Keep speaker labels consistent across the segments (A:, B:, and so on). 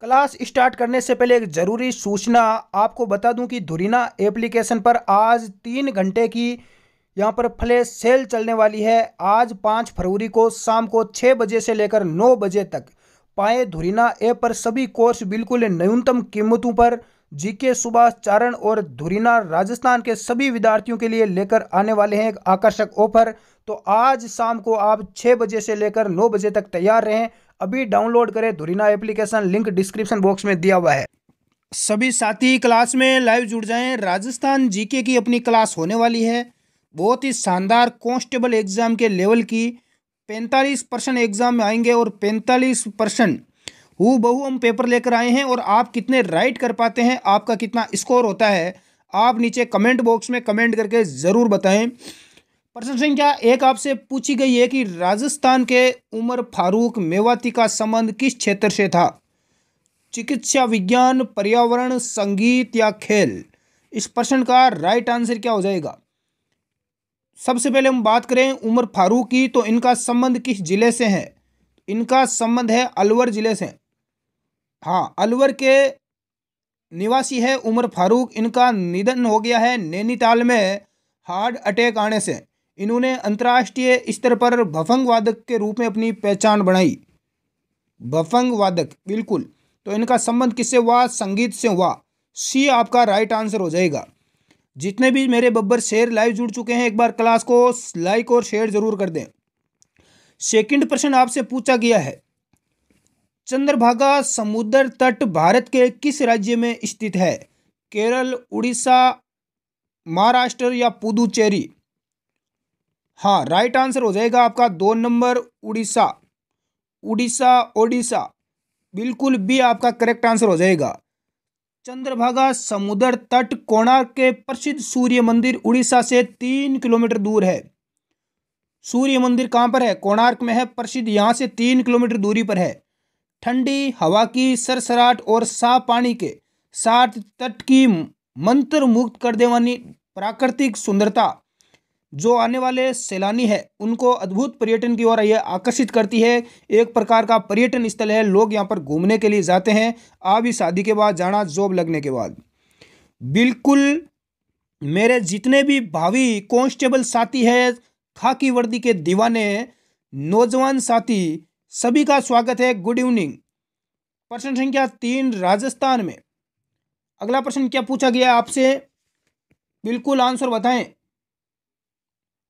A: class start करने से पहले एक ज़रूरी सूचना आपको बता दूं कि धुरीना एप्लीकेशन पर आज तीन घंटे की यहां पर फ्लैश सेल चलने वाली है आज पाँच फरवरी को शाम को छः बजे से लेकर नौ बजे तक पाए धुरीना ऐप पर सभी कोर्स बिल्कुल न्यूनतम कीमतों पर जीके सुभाष चारण और धुरीना राजस्थान के सभी विद्यार्थियों के लिए लेकर आने वाले हैं एक आकर्षक ऑफर तो आज शाम को आप छः बजे से लेकर नौ बजे तक तैयार रहें अभी डाउनलोड करें Dhurina application link description box में दिया हुआ है सभी साथी क्लास में लाइव जुड़ जाएं राजस्थान जीके की अपनी क्लास होने वाली है बहुत ही शानदार कॉन्स्टेबल एग्ज़ाम के लेवल की पैंतालीस परसेंट एग्ज़ाम में आएंगे और पैंतालीस परसेंट हु बहु हम पेपर लेकर आए हैं और आप कितने राइट कर पाते हैं आपका कितना स्कोर होता है आप नीचे कमेंट बॉक्स में कमेंट करके ज़रूर बताएं प्रश्न संख्या एक आपसे पूछी गई है कि राजस्थान के उमर फारूक मेवाती का संबंध किस क्षेत्र से था चिकित्सा विज्ञान पर्यावरण संगीत या खेल इस प्रश्न का राइट आंसर क्या हो जाएगा सबसे पहले हम बात करें उमर फारूक की तो इनका संबंध किस जिले से है इनका संबंध है अलवर ज़िले से हाँ अलवर के निवासी है उमर फारूक इनका निधन हो गया है नैनीताल में हार्ट अटैक आने से इन्होंने अंतर्राष्ट्रीय स्तर पर भफंग वादक के रूप में अपनी पहचान बनाई भफंग वादक बिल्कुल तो इनका संबंध किससे हुआ संगीत से हुआ सी आपका राइट आंसर हो जाएगा जितने भी मेरे बब्बर शेर लाइव जुड़ चुके हैं एक बार क्लास को लाइक और शेयर जरूर कर दें सेकंड प्रश्न आपसे पूछा गया है चंद्रभागा समुद्र तट भारत के किस राज्य में स्थित है केरल उड़ीसा महाराष्ट्र या पुदुचेरी हाँ राइट आंसर हो जाएगा आपका दो नंबर उड़ीसा उड़ीसा ओडिशा बिल्कुल भी आपका करेक्ट आंसर हो जाएगा चंद्रभागा समुद्र तट कोणार्क के प्रसिद्ध सूर्य मंदिर उड़ीसा से तीन किलोमीटर दूर है सूर्य मंदिर कहाँ पर है कोणार्क में है प्रसिद्ध यहाँ से तीन किलोमीटर दूरी पर है ठंडी हवा की सरसराट और साफ पानी के साथ तट की मंत्र मुक्त कर देवानी प्राकृतिक सुंदरता जो आने वाले सैलानी है उनको अद्भुत पर्यटन की ओर यह आकर्षित करती है एक प्रकार का पर्यटन स्थल है लोग यहाँ पर घूमने के लिए जाते हैं आ भी शादी के बाद जाना जॉब लगने के बाद बिल्कुल मेरे जितने भी भावी कॉन्स्टेबल साथी है खाकी वर्दी के दीवाने नौजवान साथी सभी का स्वागत है गुड इवनिंग प्रश्न संख्या तीन राजस्थान में अगला प्रश्न क्या पूछा गया आपसे बिल्कुल आंसर बताएं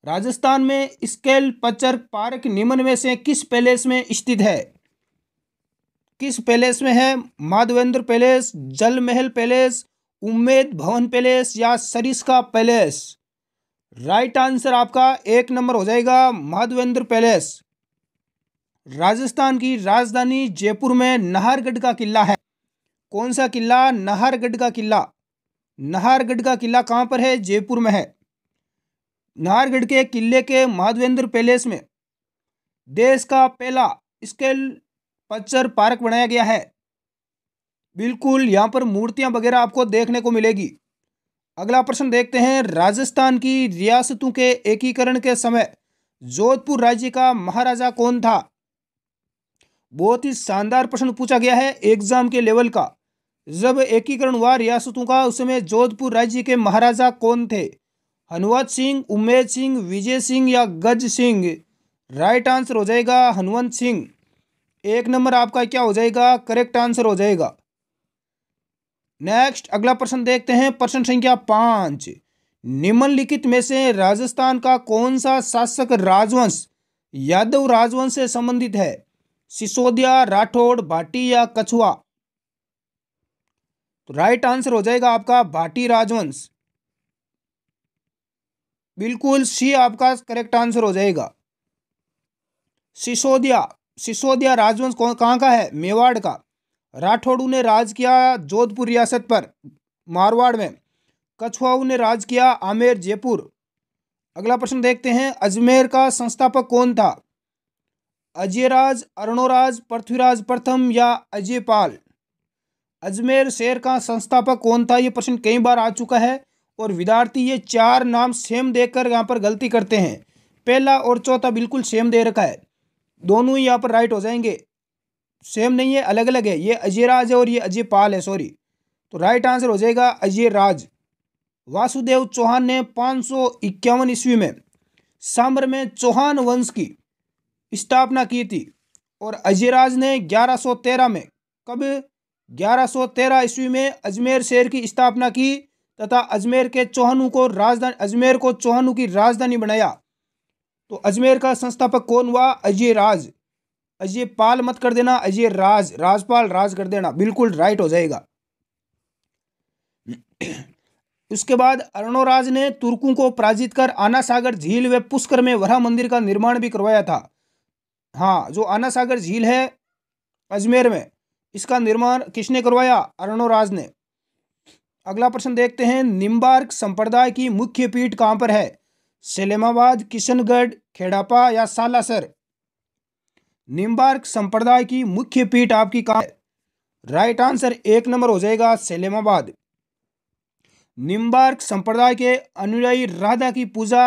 A: राजस्थान में स्केल पचर पार्क निम्न में से किस पैलेस में स्थित है किस पैलेस में है माधवेंद्र पैलेस जल महल पैलेस उम्मेद भवन पैलेस या सरिस्का पैलेस राइट आंसर आपका एक नंबर हो जाएगा माधवेंद्र पैलेस राजस्थान की राजधानी जयपुर में नाहरगढ़ का किला है कौन सा किला नाहरगढ़ का किला नाहरगढ़ का किला कहाँ पर है जयपुर में है नाहरगढ़ के किले के माधवेंद्र पैलेस में देश का पहला स्केल पच्चर पार्क बनाया गया है बिल्कुल यहाँ पर मूर्तियाँ वगैरह आपको देखने को मिलेगी अगला प्रश्न देखते हैं राजस्थान की रियासतों के एकीकरण के समय जोधपुर राज्य का महाराजा कौन था बहुत ही शानदार प्रश्न पूछा गया है एग्जाम के लेवल का जब एकीकरण हुआ रियासतों का उस समय जोधपुर राज्य के महाराजा कौन थे हनुवंत सिंह उमेश सिंह विजय सिंह या गज सिंह राइट आंसर हो जाएगा हनुवंत सिंह एक नंबर आपका क्या हो जाएगा करेक्ट आंसर हो जाएगा नेक्स्ट अगला प्रश्न देखते हैं प्रश्न संख्या पाँच निम्नलिखित में से राजस्थान का कौन सा शासक राजवंश यादव राजवंश से संबंधित है सिसोदिया राठौड़ भाटी या कछुआ तो राइट आंसर हो जाएगा आपका भाटी राजवंश बिल्कुल सी आपका करेक्ट आंसर हो जाएगा सिसोदिया सिसोदिया राजवंश कहाँ का है मेवाड़ का राठौड़ू ने राज किया जोधपुर रियासत पर मारवाड़ में कछुआऊ ने राज किया आमेर जयपुर अगला प्रश्न देखते हैं अजमेर का संस्थापक कौन था अजयराज अरुणोराज पृथ्वीराज प्रथम या अजयपाल अजमेर शहर का संस्थापक कौन था ये प्रश्न कई बार आ चुका है और विद्यार्थी ये चार नाम सेम देकर यहाँ पर गलती करते हैं पहला और चौथा बिल्कुल सेम दे रखा है दोनों ही यहाँ पर राइट हो जाएंगे सेम नहीं है अलग अलग है ये अजय राज है और ये अजय पाल है सॉरी तो राइट आंसर हो जाएगा अजय राज वासुदेव चौहान ने पाँच सौ इक्यावन ईस्वी में साम्र में चौहान वंश की स्थापना की थी और अजयराज ने 1113 में कब 1113 ईस्वी में अजमेर शहर की स्थापना की तथा अजमेर के चौहानू को राजधानी अजमेर को चौहानू की राजधानी बनाया तो अजमेर का संस्थापक कौन हुआ अजय राज अजय पाल मत कर देना अजय राज राजपाल राज कर देना बिल्कुल राइट हो जाएगा उसके बाद अरणोराज ने तुर्कों को पराजित कर आना सागर झील व पुष्कर में वरा मंदिर का निर्माण भी करवाया था हाँ जो आना सागर झील है अजमेर में इसका निर्माण किसने करवाया अर्णोराज ने अगला प्रश्न देखते हैं निम्बार्क संप्रदाय की मुख्य पीठ कहाँ पर है सलेमाबाद किशनगढ़ खेड़ापा या सालासर निम्बार्क संप्रदाय की मुख्य पीठ आपकी कहाँ है राइट आंसर एक नंबर हो जाएगा सलेमाबाद निम्बार्क संप्रदाय के अनुयायी राधा की पूजा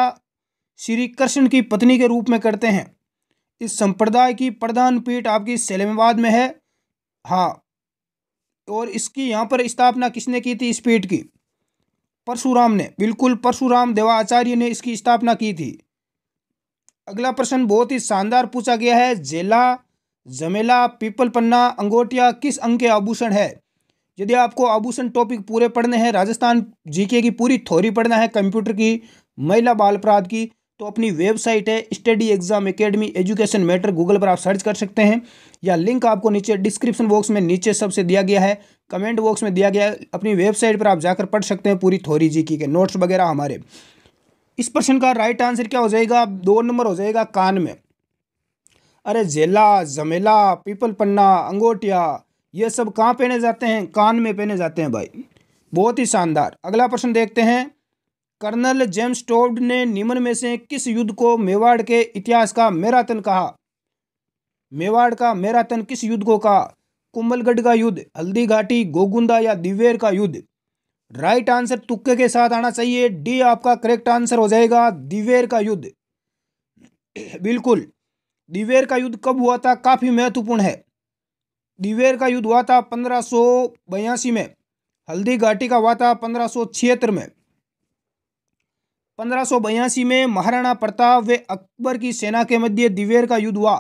A: श्री कृष्ण की पत्नी के रूप में करते हैं इस संप्रदाय की प्रधान पीठ आपकी सलेमाबाद में है हाँ और इसकी यहाँ पर स्थापना किसने की थी इस पीठ की परशुराम ने बिल्कुल परशुराम देवाचार्य ने इसकी स्थापना की थी अगला प्रश्न बहुत ही शानदार पूछा गया है जेला जमेला पीपल पन्ना अंगोटिया किस अंग के आभूषण है यदि आपको आभूषण टॉपिक पूरे पढ़ने हैं राजस्थान जीके की पूरी थोरी पढ़ना है कंप्यूटर की महिला बाल अपराध की तो अपनी वेबसाइट है study exam academy education matter Google पर आप सर्च कर सकते हैं या लिंक आपको नीचे डिस्क्रिप्शन बॉक्स में नीचे सबसे दिया गया है कमेंट बॉक्स में दिया गया है अपनी वेबसाइट पर आप जाकर पढ़ सकते हैं पूरी थोरी जी की के नोट्स वगैरह हमारे इस प्रश्न का राइट आंसर क्या हो जाएगा दो नंबर हो जाएगा कान में अरे जेला जमेला पीपल पन्ना अंगोटिया ये सब कहाँ पहने जाते हैं कान में पहने जाते हैं भाई बहुत ही शानदार अगला प्रश्न देखते हैं कर्नल जेम्स टोब्ड ने निम्न में से किस युद्ध को मेवाड़ के इतिहास का मैराथन कहा मेवाड़ का मैराथन किस युद्ध को कहा कुंभलगढ़ का युद्ध हल्दी घाटी गोगुंदा या दिवेर का युद्ध राइट आंसर तुक्के के साथ आना चाहिए डी आपका करेक्ट आंसर हो जाएगा दिवेर का युद्ध बिल्कुल दिवेर का युद्ध कब हुआ था काफ़ी महत्वपूर्ण है दिवेर का युद्ध हुआ था पंद्रह में हल्दी घाटी का हुआ था पंद्रह में पंद्रह में महाराणा प्रताप व अकबर की सेना के मध्य दिवेर का युद्ध हुआ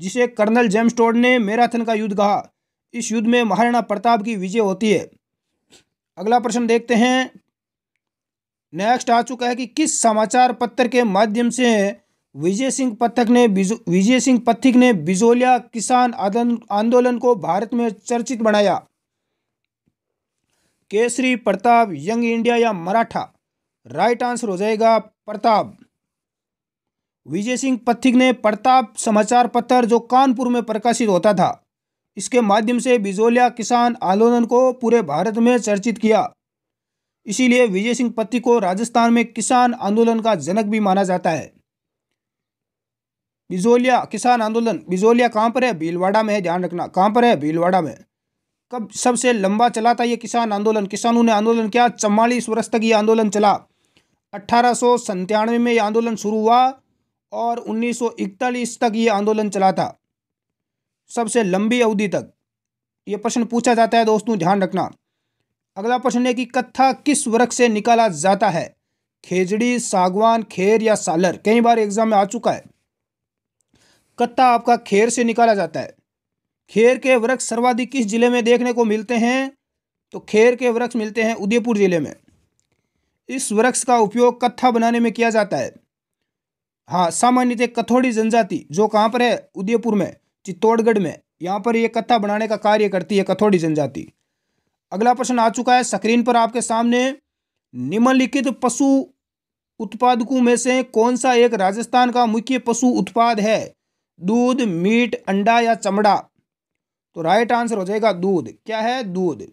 A: जिसे कर्नल जेम्स टोड ने मैराथन का युद्ध कहा इस युद्ध में महाराणा प्रताप की विजय होती है अगला प्रश्न देखते हैं नेक्स्ट आ चुका है कि किस समाचार पत्र के माध्यम से विजय सिंह पथक ने विजय सिंह पथिक ने बिजोलिया किसान आंदोलन को भारत में चर्चित बनाया केसरी प्रताप यंग इंडिया या मराठा राइट आंसर हो जाएगा प्रताप विजय सिंह पथिक ने प्रताप समाचार पत्र जो कानपुर में प्रकाशित होता था इसके माध्यम से बिजोलिया किसान आंदोलन को पूरे भारत में चर्चित किया इसीलिए विजय सिंह पथिक को राजस्थान में किसान आंदोलन का जनक भी माना जाता है बिजोलिया किसान आंदोलन बिजोलिया कहाँ पर है भीलवाड़ा में है ध्यान रखना कहाँ पर है भीलवाड़ा में कब सबसे लंबा चला था ये किसान आंदोलन किसानों ने आंदोलन किया चवालीस वर्ष तक ये आंदोलन चला अट्ठारह में ये आंदोलन शुरू हुआ और उन्नीस तक ये आंदोलन चला था सबसे लंबी अवधि तक ये प्रश्न पूछा जाता है दोस्तों ध्यान रखना अगला प्रश्न है कि कत्था किस वृक्ष से निकाला जाता है खेजड़ी सागवान खेर या सालर कई बार एग्जाम में आ चुका है कत्था आपका खेर से निकाला जाता है खेर के वृक्ष सर्वाधिक किस जिले में देखने को मिलते हैं तो खेर के वृक्ष मिलते हैं उदयपुर जिले में इस वृक्ष का उपयोग कत्था बनाने में किया जाता है हाँ सामान्यतः कथोड़ी जनजाति जो कहाँ पर है उदयपुर में चित्तौड़गढ़ में यहाँ पर यह कत्था बनाने का कार्य करती है कथोड़ी जनजाति अगला प्रश्न आ चुका है स्क्रीन पर आपके सामने निम्नलिखित पशु उत्पादकों में से कौन सा एक राजस्थान का मुख्य पशु उत्पाद है दूध मीट अंडा या चमड़ा तो राइट आंसर हो जाएगा दूध क्या है दूध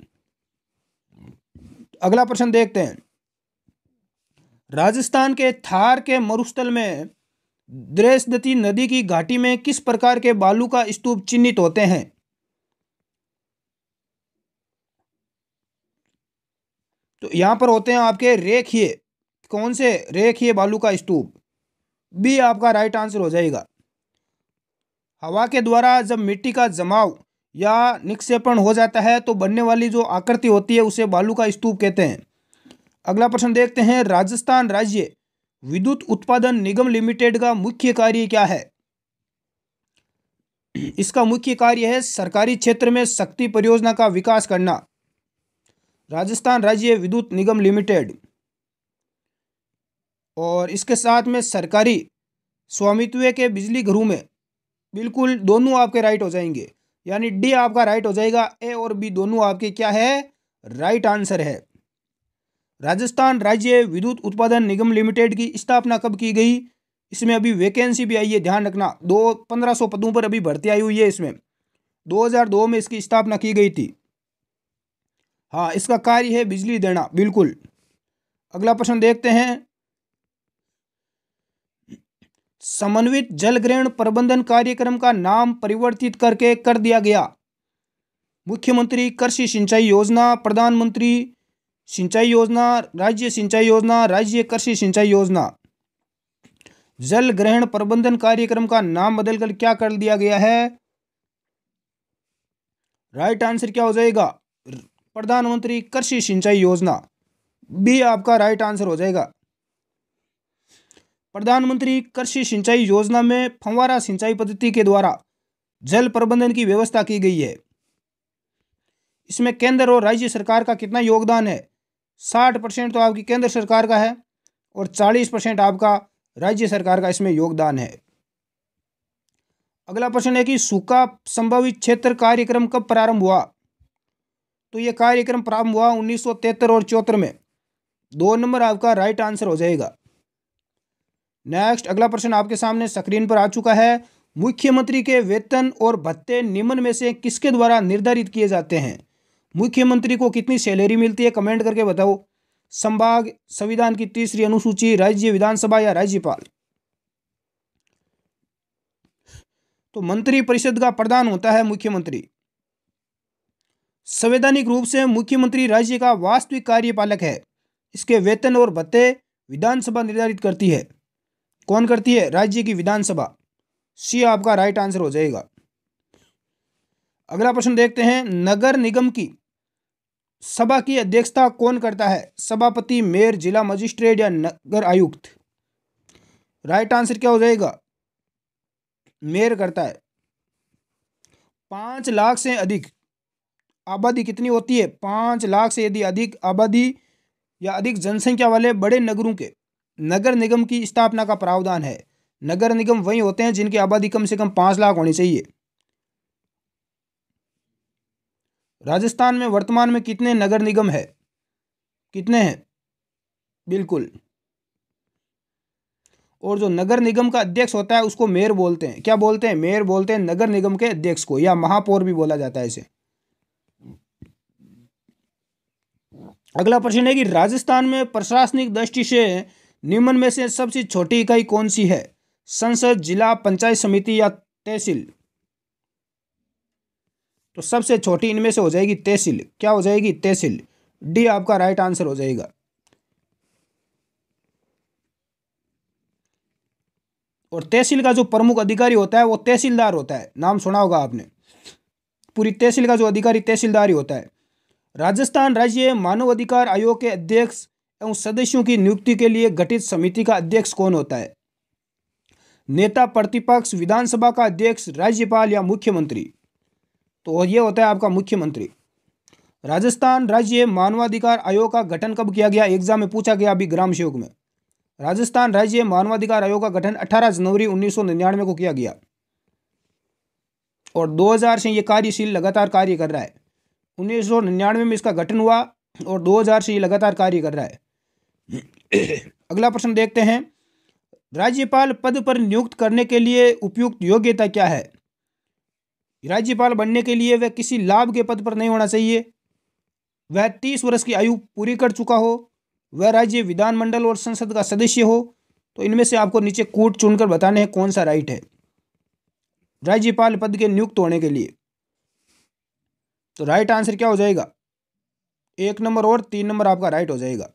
A: अगला प्रश्न देखते हैं राजस्थान के थार के मरुस्थल में द्रेसदती नदी की घाटी में किस प्रकार के बालू का स्तूप चिन्हित होते हैं तो यहाँ पर होते हैं आपके रेखिए कौन से रेखिए बालू का स्तूप बी आपका राइट आंसर हो जाएगा हवा के द्वारा जब मिट्टी का जमाव या निक्षेपण हो जाता है तो बनने वाली जो आकृति होती है उसे बालू का स्तूप कहते हैं अगला प्रश्न देखते हैं राजस्थान राज्य विद्युत उत्पादन निगम लिमिटेड का मुख्य कार्य क्या है इसका मुख्य कार्य है सरकारी क्षेत्र में शक्ति परियोजना का विकास करना राजस्थान राज्य विद्युत निगम लिमिटेड और इसके साथ में सरकारी स्वामित्व के बिजली घरों में बिल्कुल दोनों आपके राइट हो जाएंगे यानी डी आपका राइट हो जाएगा ए और बी दोनों आपके क्या है राइट आंसर है राजस्थान राज्य विद्युत उत्पादन निगम लिमिटेड की स्थापना कब की गई इसमें अभी वैकेंसी भी आई है ध्यान रखना दो पंद्रह सौ पदों पर अभी भर्ती आई हुई है इसमें 2002 में इसकी स्थापना की गई थी हाँ इसका कार्य है बिजली देना बिल्कुल अगला प्रश्न देखते हैं समन्वित जल ग्रहण प्रबंधन कार्यक्रम का नाम परिवर्तित करके कर दिया गया मुख्यमंत्री कृषि सिंचाई योजना प्रधानमंत्री सिंचाई योजना राज्य सिंचाई योजना राज्य कृषि सिंचाई योजना जल ग्रहण प्रबंधन कार्यक्रम का नाम बदलकर क्या कर दिया गया है राइट आंसर क्या हो जाएगा प्रधानमंत्री कृषि सिंचाई योजना बी आपका राइट आंसर हो जाएगा प्रधानमंत्री कृषि सिंचाई योजना में फंवारा सिंचाई पद्धति के द्वारा जल प्रबंधन की व्यवस्था की गई है इसमें केंद्र और राज्य सरकार का कितना योगदान है साठ परसेंट तो आपकी केंद्र सरकार का है और चालीस परसेंट आपका राज्य सरकार का इसमें योगदान है अगला प्रश्न है कि सूखा संभावित क्षेत्र कार्यक्रम कब प्रारंभ हुआ तो यह कार्यक्रम प्रारंभ हुआ उन्नीस और चौहत्तर में दो नंबर आपका राइट आंसर हो जाएगा नेक्स्ट अगला प्रश्न आपके सामने स्क्रीन पर आ चुका है मुख्यमंत्री के वेतन और भत्ते निम्न में से किसके द्वारा निर्धारित किए जाते हैं मुख्यमंत्री को कितनी सैलरी मिलती है कमेंट करके बताओ संभाग संविधान की तीसरी अनुसूची राज्य विधानसभा या राज्यपाल तो मंत्री परिषद का प्रधान होता है मुख्यमंत्री संवैधानिक रूप से मुख्यमंत्री राज्य का वास्तविक कार्यपालक है इसके वेतन और भत्ते विधानसभा निर्धारित करती है कौन करती है राज्य की विधानसभा सी आपका राइट आंसर हो जाएगा अगला प्रश्न देखते हैं नगर निगम की सभा की अध्यक्षता कौन करता है सभापति मेयर जिला मजिस्ट्रेट या नगर आयुक्त राइट आंसर क्या हो जाएगा मेयर करता है पांच लाख से अधिक आबादी कितनी होती है पांच लाख से यदि अधिक आबादी या अधिक जनसंख्या वाले बड़े नगरों के नगर निगम की स्थापना का प्रावधान है नगर निगम वही होते हैं जिनकी आबादी कम से कम पांच लाख होनी चाहिए राजस्थान में वर्तमान में कितने नगर निगम है कितने हैं बिल्कुल और जो नगर निगम का अध्यक्ष होता है उसको मेयर बोलते हैं क्या बोलते हैं मेयर बोलते हैं नगर निगम के अध्यक्ष को या महापौर भी बोला जाता है इसे अगला प्रश्न है कि राजस्थान में प्रशासनिक दृष्टि से निम्न में से सबसे छोटी इकाई कौन सी है संसद जिला पंचायत समिति या तहसील तो सबसे छोटी इनमें से हो जाएगी तहसील क्या हो जाएगी तहसील डी आपका राइट आंसर हो जाएगा और तहसील का जो प्रमुख अधिकारी होता है वो तहसीलदार होता है नाम सुना होगा आपने पूरी तहसील का जो अधिकारी तहसीलदार ही होता है राजस्थान राज्य मानव अधिकार आयोग के अध्यक्ष एवं सदस्यों की नियुक्ति के लिए गठित समिति का अध्यक्ष कौन होता है नेता प्रतिपक्ष विधानसभा का अध्यक्ष राज्यपाल या मुख्यमंत्री तो ये होता है आपका मुख्यमंत्री राजस्थान राज्य मानवाधिकार आयोग का गठन कब किया गया एग्जाम में पूछा गया अभी ग्राम सेवक में राजस्थान राज्य मानवाधिकार आयोग का गठन 18 जनवरी उन्नीस को किया गया और 2000 से ये कार्यशील लगातार कार्य कर रहा है उन्नीस में इसका गठन हुआ और 2000 से ये लगातार कार्य कर रहा है अगला प्रश्न देखते हैं राज्यपाल पद पर नियुक्त करने के लिए उपयुक्त योग्यता क्या है राज्यपाल बनने के लिए वह किसी लाभ के पद पर नहीं होना चाहिए वह तीस वर्ष की आयु पूरी कर चुका हो वह राज्य विधानमंडल और संसद का सदस्य हो तो इनमें से आपको नीचे कोट चुनकर बताने हैं कौन सा राइट है राज्यपाल पद के नियुक्त होने के लिए तो राइट आंसर क्या हो जाएगा एक नंबर और तीन नंबर आपका राइट हो जाएगा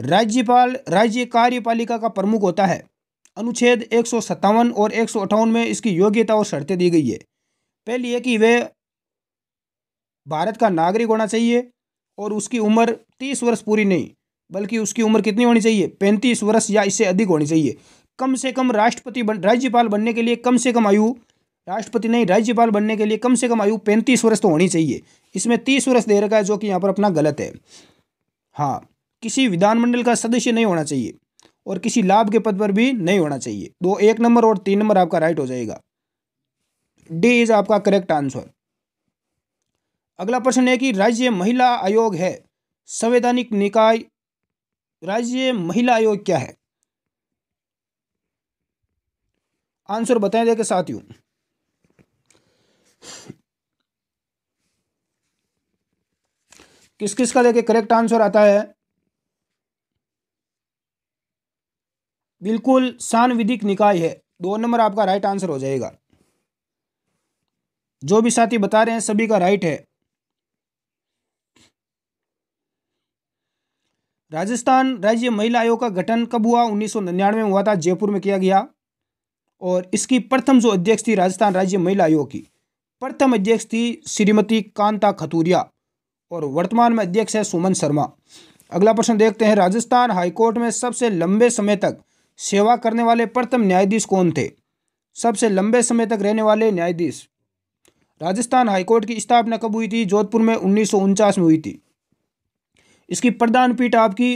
A: राज्यपाल राज्य कार्यपालिका का प्रमुख होता है अनुच्छेद एक और एक में इसकी योग्यता और शर्तें दी गई है पहली है कि वे भारत का नागरिक होना चाहिए और उसकी उम्र तीस वर्ष पूरी नहीं बल्कि उसकी उम्र कितनी होनी चाहिए पैंतीस वर्ष या इससे अधिक होनी चाहिए कम से कम राष्ट्रपति बन राज्यपाल बनने के लिए कम से कम आयु राष्ट्रपति नहीं राज्यपाल बनने के लिए कम से कम आयु पैंतीस वर्ष तो होनी चाहिए इसमें तीस वर्ष दे रखा है जो कि यहाँ पर अपना गलत है हाँ किसी विधानमंडल का सदस्य नहीं होना चाहिए और किसी लाभ के पद पर भी नहीं होना चाहिए दो एक नंबर और तीन नंबर आपका राइट हो जाएगा डी इज आपका करेक्ट आंसर अगला प्रश्न है कि राज्य महिला आयोग है संवैधानिक निकाय राज्य महिला आयोग क्या है आंसर बताएं देखे साथियों किस किस का देखे करेक्ट आंसर आता है बिल्कुल सांविधिक निकाय है दो नंबर आपका राइट आंसर हो जाएगा जो भी साथी बता रहे हैं सभी का राइट है राजस्थान राज्य महिला आयोग का गठन कब हुआ उन्नीस में हुआ था जयपुर में किया गया और इसकी प्रथम जो अध्यक्ष थी राजस्थान राज्य महिला आयोग की प्रथम अध्यक्ष थी श्रीमती कांता खतूरिया और वर्तमान में अध्यक्ष है सुमन शर्मा अगला प्रश्न देखते हैं राजस्थान हाईकोर्ट में सबसे लंबे समय तक सेवा करने वाले प्रथम न्यायाधीश कौन थे सबसे लंबे समय तक रहने वाले न्यायाधीश राजस्थान हाईकोर्ट की स्थापना कब हुई थी जोधपुर में उन्नीस में हुई थी इसकी प्रधान पीठ आपकी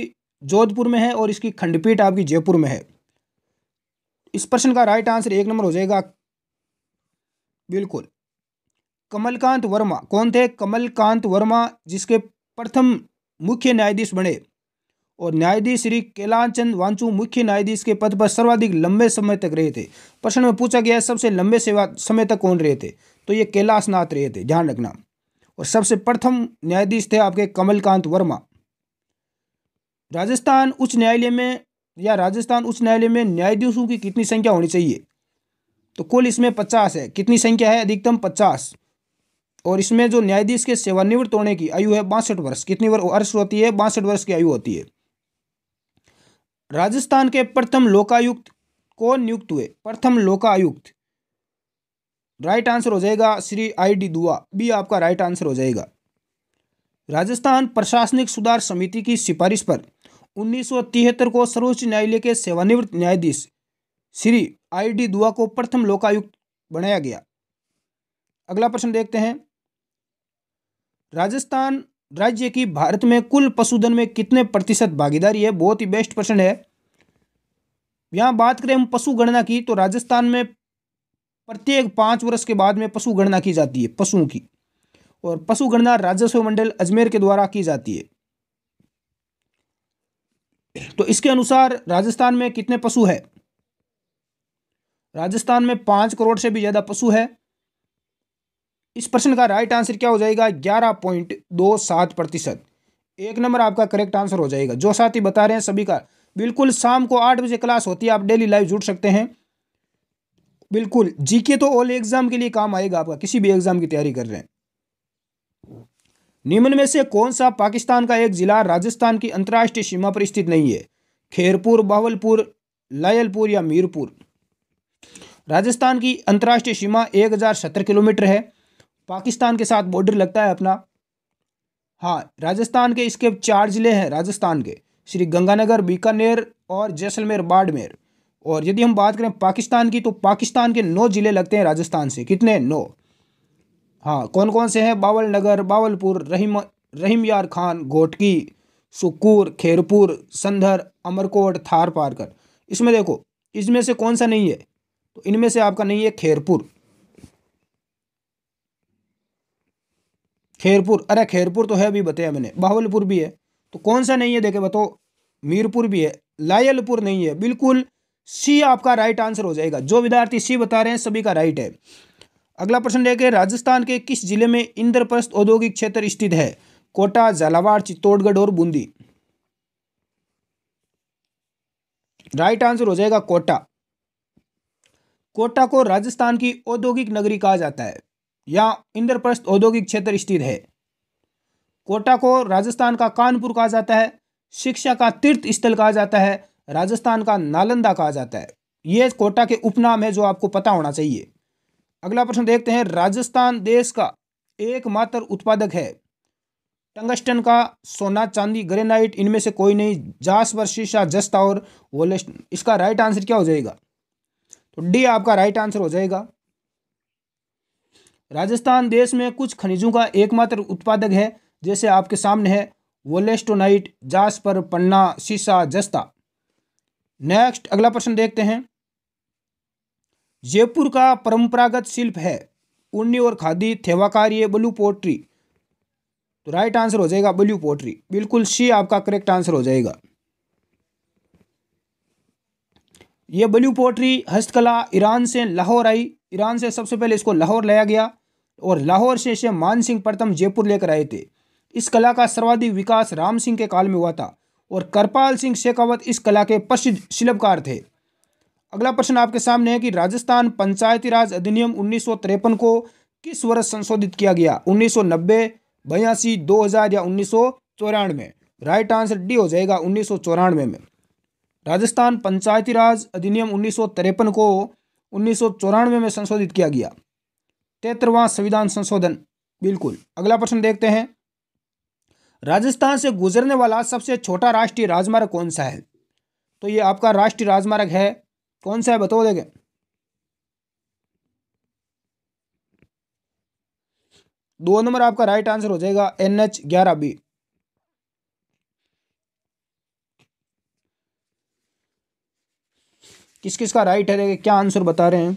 A: जोधपुर में है और इसकी खंडपीठ आपकी जयपुर में है इस प्रश्न का राइट आंसर एक नंबर हो जाएगा बिल्कुल कमलकांत वर्मा कौन थे कमलकांत वर्मा जिसके प्रथम मुख्य न्यायाधीश बने और न्यायाधीश श्री केलांचंद वांचू मुख्य न्यायाधीश के पद पर सर्वाधिक लंबे समय तक रहे थे प्रश्न में पूछा गया सबसे लंबे सेवा समय तक कौन रहे थे तो ये कैलाशनाथ रहे थे ध्यान रखना और सबसे प्रथम न्यायाधीश थे आपके कमलकांत वर्मा राजस्थान उच्च न्यायालय में या राजस्थान उच्च न्यायालय में न्यायाधीशों की कितनी संख्या होनी चाहिए तो कुल इसमें पचास है कितनी संख्या है अधिकतम पचास और इसमें जो न्यायाधीश के सेवानिवृत्त होने की आयु है बासठ वर्ष कितनी वर्ष होती है बासठ वर्ष की आयु होती है राजस्थान के प्रथम लोकायुक्त कौन नियुक्त हुए प्रथम लोकायुक्त राइट आंसर हो जाएगा Shri I D Dua B आपका राइट आंसर हो जाएगा राजस्थान प्रशासनिक सुधार समिति की सिफारिश पर 1973 को सर्वोच्च न्यायालय के सेवानिवृत्त न्यायाधीश श्री आई डी दुआ को प्रथम लोकायुक्त बनाया गया अगला प्रश्न देखते हैं राजस्थान राज्य की भारत में कुल पशुधन में कितने प्रतिशत भागीदारी है बहुत ही बेस्ट प्रश्न है यहाँ बात करें हम पशु गणना की तो राजस्थान में प्रत्येक पाँच वर्ष के बाद में पशु गणना की जाती है पशुओं की और पशु गणना राजस्व मंडल अजमेर के द्वारा की जाती है तो इसके अनुसार राजस्थान में कितने पशु है राजस्थान में पाँच करोड़ से भी ज़्यादा पशु है इस प्रश्न का राइट आंसर क्या हो जाएगा ग्यारह पॉइंट दो सात प्रतिशत एक नंबर आपका करेक्ट आंसर हो जाएगा जो साथी बता रहे हैं सभी का बिल्कुल शाम को आठ बजे क्लास होती है आप डेली लाइव जुड़ सकते हैं बिल्कुल जीके तो ऑल एग्जाम के लिए काम आएगा आपका किसी भी एग्जाम की तैयारी कर रहे हैं निम्न में से कौन सा पाकिस्तान का एक जिला राजस्थान की अंतर्राष्ट्रीय सीमा पर स्थित नहीं है खेरपुर बावलपुर लायलपुर या मीरपुर राजस्थान की अंतर्राष्ट्रीय सीमा एक किलोमीटर है पाकिस्तान के साथ बॉर्डर लगता है अपना हाँ राजस्थान के इसके चार ज़िले हैं राजस्थान के श्री गंगानगर बीकानेर और जैसलमेर बाड़मेर और यदि हम बात करें पाकिस्तान की तो पाकिस्तान के नौ ज़िले लगते हैं राजस्थान से कितने नौ हाँ कौन कौन से हैं बावल नगर बावलपुर रहीम रहीम यार खान घोटकी सुकूर खैरपुर संधर अमरकोट थार पारकर इसमें देखो इसमें से कौन सा नहीं है तो इनमें से आपका नहीं है खैरपुर खैरपुर अरे खैरपुर तो है अभी बताया मैंने बावलपुर भी है तो कौन सा नहीं है देखे बताओ मीरपुर भी है लायलपुर नहीं है बिल्कुल सी आपका राइट आंसर हो जाएगा जो विद्यार्थी सी बता रहे हैं सभी का राइट है अगला प्रश्न देखे राजस्थान के किस जिले में इंद्रप्रस्थ औद्योगिक क्षेत्र स्थित है कोटा झालावाड़ चित्तौड़गढ़ और बूंदी राइट आंसर हो जाएगा कोटा कोटा को राजस्थान की औद्योगिक नगरी कहा जाता है या इंद्रप्रस्थ औद्योगिक क्षेत्र स्थित है कोटा को राजस्थान का कानपुर कहा जाता है शिक्षा का तीर्थ स्थल कहा जाता है राजस्थान का नालंदा कहा जाता है ये कोटा के उपनाम है जो आपको पता होना चाहिए अगला प्रश्न देखते हैं राजस्थान देश का एकमात्र उत्पादक है टंगस्टन का सोना चांदी ग्रेनाइट इनमें से कोई नहीं जासवर शीशा जस्ता और वोलेस्टन इसका राइट आंसर क्या हो जाएगा तो डी आपका राइट आंसर हो जाएगा राजस्थान देश में कुछ खनिजों का एकमात्र उत्पादक है जैसे आपके सामने है वोलेस्टोनाइट जासपर पन्ना शीशा जस्ता नेक्स्ट अगला प्रश्न देखते हैं जयपुर का परंपरागत शिल्प है उन्नी और khadi thewa blue blue pottery तो राइट आंसर हो जाएगा ब्लू पोट्री बिल्कुल सी आपका करेक्ट आंसर हो जाएगा यह ब्लू पोट्री हस्तकला ईरान से लाहौर आई ईरान से सबसे पहले इसको लाहौर लाया गया और लाहौर से इसे मानसिंह प्रथम जयपुर लेकर आए थे इस कला का सर्वाधिक विकास राम सिंह के काल में हुआ था और करपाल सिंह शेखावत इस कला के प्रसिद्ध शिल्पकार थे अगला प्रश्न आपके सामने है कि राजस्थान पंचायती राज अधिनियम उन्नीस को किस वर्ष संशोधित किया गया उन्नीस सौ नब्बे बयासी दो हज़ार या उन्नीस सौ चौरानवे राइट आंसर डी हो जाएगा उन्नीस सौ चौरानवे में राजस्थान पंचायती राज अधिनियम उन्नीस को उन्नीस में संशोधित किया गया तेतरवा संविधान संशोधन बिल्कुल अगला प्रश्न देखते हैं राजस्थान से गुजरने वाला सबसे छोटा राष्ट्रीय राजमार्ग कौन सा है तो ये आपका राष्ट्रीय राजमार्ग है कौन सा है बताओ देखें दो नंबर आपका राइट आंसर हो जाएगा एन एच ग्यारह बी किस किस का राइट है क्या आंसर बता रहे हैं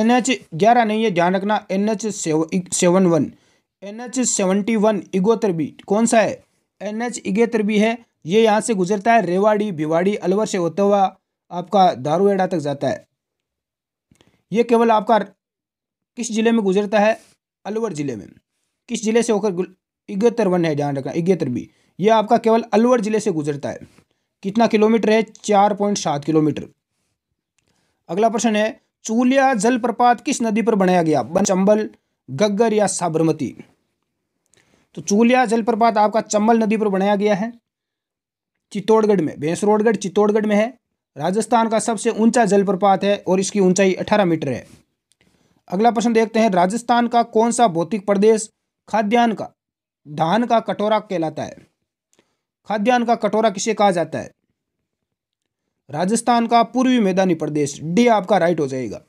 A: एन एच ग्यारह नहीं है ध्यान रखना N H seven one N H seventy one इगोतरबी कौन सा है एन एच इगेतरबी है ये यहाँ से गुजरता है रेवाड़ी भिवाड़ी अलवर से होता हुआ आपका दारूएडा तक जाता है ये केवल आपका किस जिले में गुजरता है अलवर जिले में किस जिले से होकर इगहत्तर वन है ध्यान रखना इगहत्तर बी ये आपका केवल अलवर जिले से गुजरता है कितना किलोमीटर है चार पॉइंट सात किलोमीटर अगला प्रश्न है चूलिया जलप्रपात किस नदी पर बनाया गया चंबल गग्गर या साबरमती तो चूलिया जलप्रपात आपका चंबल नदी पर बनाया गया है चित्तौड़गढ़ में भैंसरोडगढ़ चित्तौड़गढ़ में है राजस्थान का सबसे ऊंचा जलप्रपात है और इसकी ऊंचाई अठारह मीटर है अगला प्रश्न देखते हैं राजस्थान का कौन सा भौतिक प्रदेश खाद्यान्न का धान का कटोरा कहलाता है खाद्यान्न का कटोरा किसे कहा जाता है राजस्थान का पूर्वी मैदानी प्रदेश डी आपका राइट हो जाएगा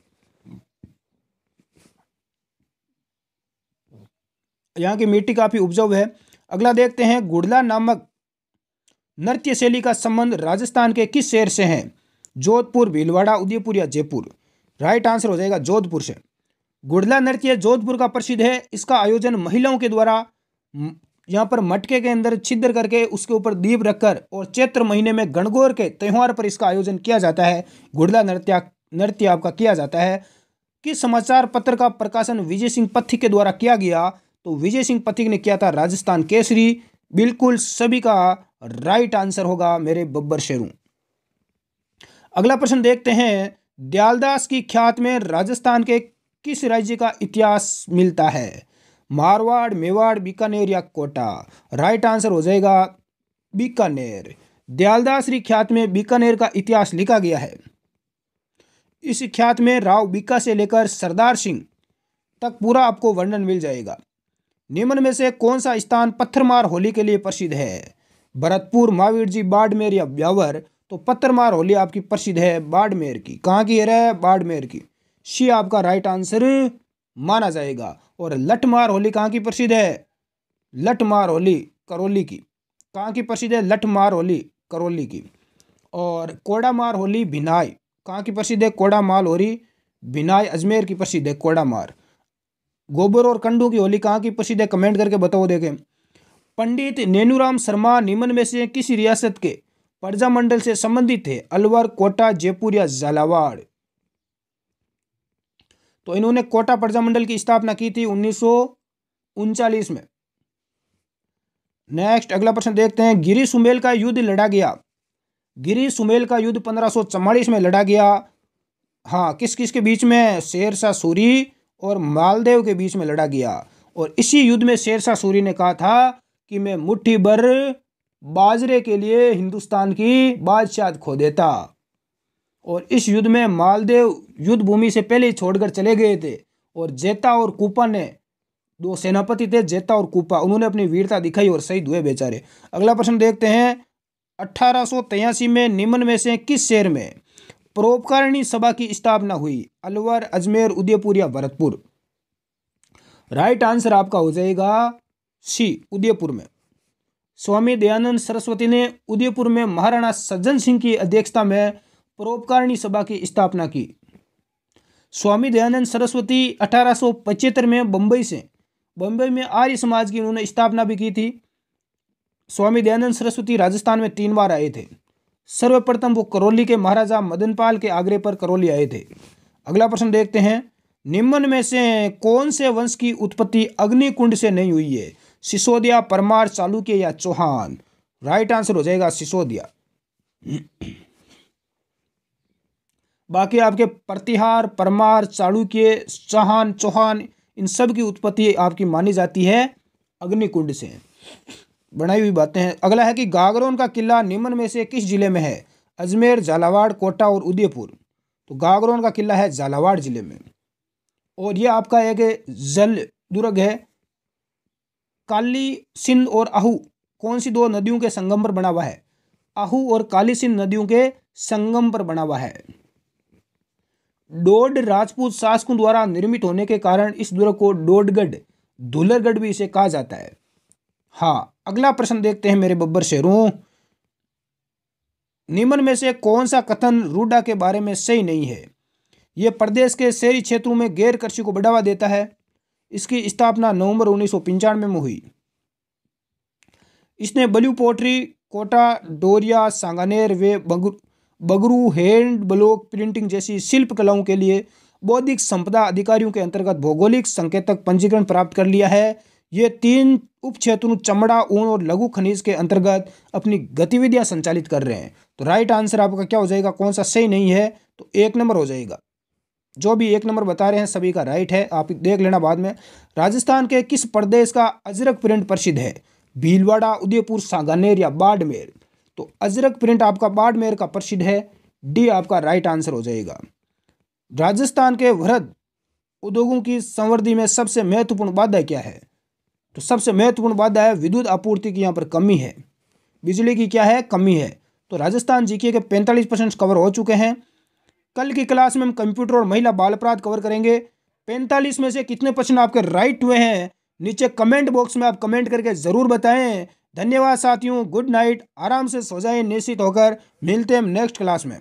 A: यहाँ की मिट्टी काफी उपजाऊ है अगला देखते हैं गुड़ला नामक नृत्य शैली का संबंध राजस्थान के किस शहर से है जोधपुर भीलवाड़ा उदयपुर या जयपुर राइट आंसर हो जाएगा जोधपुर से गुड़ला नृत्य जोधपुर का प्रसिद्ध है इसका आयोजन महिलाओं के द्वारा यहाँ पर मटके के अंदर छिद्र करके उसके ऊपर दीप रखकर और चैत्र महीने में गणगौर के त्यौहार पर इसका आयोजन किया जाता है घुड़ला नृत्या नृत्य आपका किया जाता है किस समाचार पत्र का प्रकाशन विजय सिंह पथिक के द्वारा किया गया तो विजय सिंह पथिक ने किया था राजस्थान केसरी बिल्कुल सभी का राइट आंसर होगा मेरे बब्बर शेरू अगला प्रश्न देखते हैं दयालदास की ख्यात में राजस्थान के किस राज्य का इतिहास मिलता है मारवाड़ मेवाड़ बीकानेर या कोटा राइट आंसर हो जाएगा बीकानेर दयालदास ख्यात में बीकानेर का इतिहास लिखा गया है इस ख्यात में राव बीका से लेकर सरदार सिंह तक पूरा आपको वर्णन मिल जाएगा निम्न में से कौन सा स्थान पत्थरमार होली के लिए प्रसिद्ध है भरतपुर महावीर जी बाड़मेर या ब्यावर तो पत्थरमार होली आपकी प्रसिद्ध है बाड़मेर की कहाँ की है बाड़मेर की शी आपका राइट आंसर माना जाएगा और लठमार होली कहाँ की प्रसिद्ध है लठमार होली करौली की कहाँ की प्रसिद्ध है लठमार होली करौली की और कोड़ामार होली भिनाई कहाँ की प्रसिद्ध है कोड़ामाल होली भिनाई अजमेर की प्रसिद्ध है कोड़ामार गोबर और कंडू की होली कहाँ की प्रसिद्ध है कमेंट करके बताओ देखें पंडित नेनूराम शर्मा निमन में से किस रियासत के प्रजामंडल से संबंधित है अलवर कोटा जयपुर या झालावाड़ तो इन्होंने कोटा प्रजामंडल की स्थापना की थी उन्नीस में नेक्स्ट अगला प्रश्न देखते हैं गिरी सुमेल का युद्ध लड़ा गया गिरी सुमेल का युद्ध पंद्रह में लड़ा गया हाँ किस किस के बीच में शेरशाह सूरी और मालदेव के बीच में लड़ा गया और इसी युद्ध में शेरशाह सूरी ने कहा था कि मैं मुट्ठी भर बाजरे के लिए हिंदुस्तान की बादशाह खो देता और इस युद्ध में मालदेव युद्ध भूमि से पहले ही छोड़कर चले गए थे और जेता और कूपा ने दो सेनापति थे जेता और कूपा उन्होंने अपनी वीरता दिखाई और शहीद हुए बेचारे अगला प्रश्न देखते हैं अठारह में निम्न में से किस शहर में परोपकारिणी सभा की स्थापना हुई अलवर अजमेर उदयपुर या भरतपुर राइट आंसर आपका हो जाएगा सी उदयपुर में स्वामी दयानंद सरस्वती ने उदयपुर में महाराणा सज्जन सिंह की अध्यक्षता में परोपकारिणी सभा की स्थापना की स्वामी दयानंद सरस्वती अठारह में बम्बई से बम्बई में आर्य समाज की उन्होंने स्थापना भी की थी स्वामी दयानंद सरस्वती राजस्थान में तीन बार आए थे सर्वप्रथम वो करौली के महाराजा मदनपाल के आगरे पर करौली आए थे अगला प्रश्न देखते हैं निम्न में से कौन से वंश की उत्पत्ति अग्निकुंड से नहीं हुई है सिसोदिया परमार चालुक्य या चौहान राइट आंसर हो जाएगा सिसोदिया बाकी आपके प्रतिहार परमार चाणुक्य चौहान चौहान इन सब की उत्पत्ति आपकी मानी जाती है अग्निकुंड से बनाई हुई बातें हैं अगला है कि गागरोन का किला निम्न में से किस जिले में है अजमेर झालावाड़ कोटा और उदयपुर तो गागरोन का किला है झालावाड़ जिले में और यह आपका एक जल दुर्ग है काली सिंध और आहू कौन सी दो नदियों के संगम पर बना हुआ है आहू और काली सिंध नदियों के संगम पर बना हुआ है डोड राजपूत शासकों द्वारा निर्मित होने के कारण इस दुर्ग को डोडगढ़ धुलरगढ़ भी इसे कहा जाता है हाँ अगला प्रश्न देखते हैं मेरे बब्बर शेरों निम्न में से कौन सा कथन रूडा के बारे में सही नहीं है यह प्रदेश के शहरी क्षेत्रों में गैर कृषि को बढ़ावा देता है इसकी स्थापना नवंबर उन्नीस में हुई इसने बलू पोट्री कोटा डोरिया सांगानेर वे बगरू हैंड ब्लॉक प्रिंटिंग जैसी शिल्प कलाओं के लिए बौद्धिक संपदा अधिकारियों के अंतर्गत भौगोलिक संकेतक पंजीकरण प्राप्त कर लिया है ये तीन उप चमड़ा ऊन और लघु खनिज के अंतर्गत अपनी गतिविधियां संचालित कर रहे हैं तो राइट आंसर आपका क्या हो जाएगा कौन सा सही नहीं है तो एक नंबर हो जाएगा जो भी एक नंबर बता रहे हैं सभी का राइट है आप देख लेना बाद में राजस्थान के किस प्रदेश का अजरक प्रिंट प्रसिद्ध है भीलवाड़ा उदयपुर सांगानेर या बाड़मेर तो अजरक प्रिंट आपका बाड़मेर का प्रसिद्ध है डी आपका राइट आंसर हो जाएगा राजस्थान के वृद्ध उद्योगों की संवृद्धि में सबसे महत्वपूर्ण बाधा क्या है तो सबसे महत्वपूर्ण बाधा है विद्युत आपूर्ति की यहाँ पर कमी है बिजली की क्या है कमी है तो राजस्थान जीके के पैंतालीस परसेंट कवर हो चुके हैं कल की क्लास में हम कंप्यूटर और महिला बाल अपराध कवर करेंगे पैंतालीस में से कितने परसेंट आपके राइट हुए हैं नीचे कमेंट बॉक्स में आप कमेंट करके ज़रूर बताएं धन्यवाद साथियों गुड नाइट आराम से सो निश्चित होकर मिलते हैं नेक्स्ट क्लास में